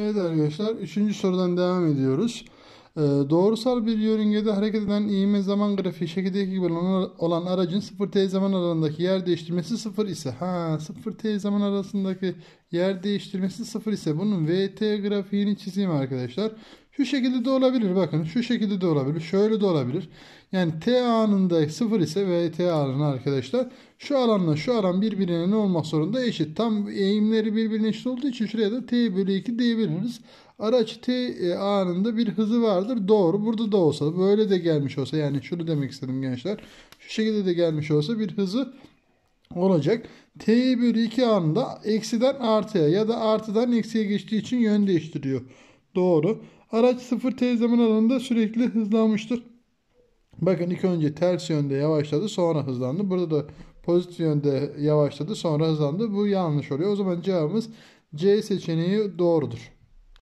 Evet arkadaşlar üçüncü sorudan devam ediyoruz. Ee, doğrusal bir yörüngede hareket eden iğme zaman grafiği şekildeki gibi olan aracın 0 t zaman aralığındaki yer değiştirmesi 0 ise ha 0 t zaman arasındaki yer değiştirmesi sıfır ise bunun VT grafiğini çizeyim arkadaşlar. Şu şekilde de olabilir bakın. Şu şekilde de olabilir. Şöyle de olabilir. Yani T anında sıfır ise VT alanı arkadaşlar şu alanla şu alan birbirine ne olmak zorunda eşit. Tam eğimleri birbirine eşit olduğu için şuraya da T bölü 2 diyebiliriz. Araç T e, anında bir hızı vardır. Doğru. Burada da olsa böyle de gelmiş olsa yani şunu demek istedim gençler. Şu şekilde de gelmiş olsa bir hızı olacak. T 1 2 anında eksiden artıya ya da artıdan eksiye geçtiği için yön değiştiriyor. Doğru. Araç 0 T zaman alanında sürekli hızlanmıştır. Bakın ilk önce ters yönde yavaşladı sonra hızlandı. Burada da pozitif yönde yavaşladı sonra hızlandı. Bu yanlış oluyor. O zaman cevabımız C seçeneği doğrudur.